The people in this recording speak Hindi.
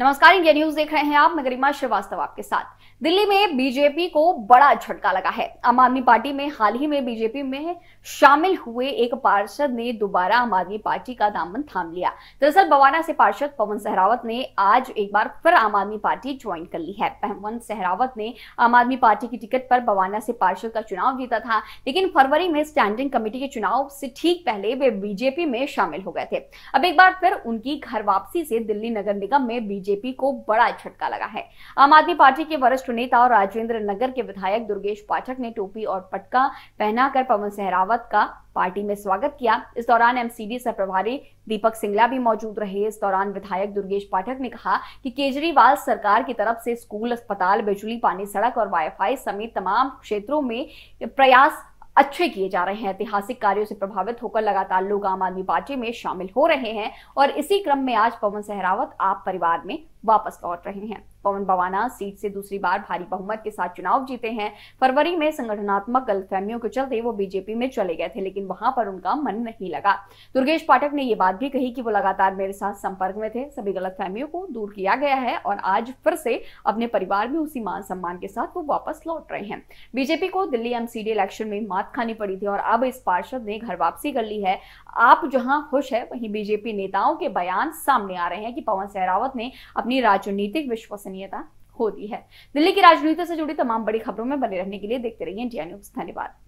नमस्कार इंडिया न्यूज देख रहे हैं आप मैं गरिमा श्रीवास्तव आपके साथ दिल्ली में बीजेपी को बड़ा झटका लगा है आम आदमी पार्टी में हाल ही में बीजेपी में शामिल हुए एक पार्षद ने दोबारा आम आदमी पार्टी का दामन थाम लिया दरअसल बवाना से पार्षद पवन सहरावत ने आज एक बार फिर आम आदमी पार्टी ज्वाइन कर ली है पवन सहरावत ने आम आदमी पार्टी की टिकट पर बवाना से पार्षद का चुनाव जीता था लेकिन फरवरी में स्टैंडिंग कमेटी के चुनाव से ठीक पहले वे बीजेपी में शामिल हो गए थे अब एक बार फिर उनकी घर वापसी से दिल्ली नगर निगम में बीजेपी को बड़ा झटका लगा है आम आदमी पार्टी के वरिष्ठ नेता और राजेंद्र नगर के विधायक दुर्गेश पाठक ने टोपी और पटका पहनाकर पवन सहरावत का पार्टी में स्वागत किया इस दौरान एमसीडी सह प्रभारी दीपक सिंगला भी मौजूद रहे इस दौरान विधायक दुर्गेश पाठक ने कहा कि केजरीवाल सरकार की तरफ से स्कूल अस्पताल बिजली पानी सड़क और वाईफाई समेत तमाम क्षेत्रों में प्रयास अच्छे किए जा रहे हैं ऐतिहासिक कार्यों से प्रभावित होकर लगातार लोग आम आदमी पार्टी में शामिल हो रहे हैं और इसी क्रम में आज पवन सहरावत आप परिवार में वापस लौट रहे हैं पवन बवाना सीट से दूसरी बार भारी बहुमत के साथ चुनाव जीते हैं फरवरी में संगठनात्मक गलतफहमियों के चलते वो बीजेपी में चले गए थे लेकिन वहां पर उनका मन नहीं लगा दुर्गेश पाठक ने ये बात भी कही कि वो लगातार मेरे साथ संपर्क में थे सभी गलतफहमियों को दूर किया गया है और आज फिर से अपने परिवार में उसी मान सम्मान के साथ वो वापस लौट रहे हैं बीजेपी को दिल्ली एमसीडी इलेक्शन में मात खानी पड़ी थी और अब इस पार्षद ने घर वापसी कर ली है आप जहां खुश है वहीं बीजेपी नेताओं के बयान सामने आ रहे हैं कि पवन सहरावत ने अपनी अपनी राजनीतिक विश्वसनीयता होती है दिल्ली की राजनीति से जुड़ी तमाम बड़ी खबरों में बने रहने के लिए देखते रहिए इंडिया न्यूज धन्यवाद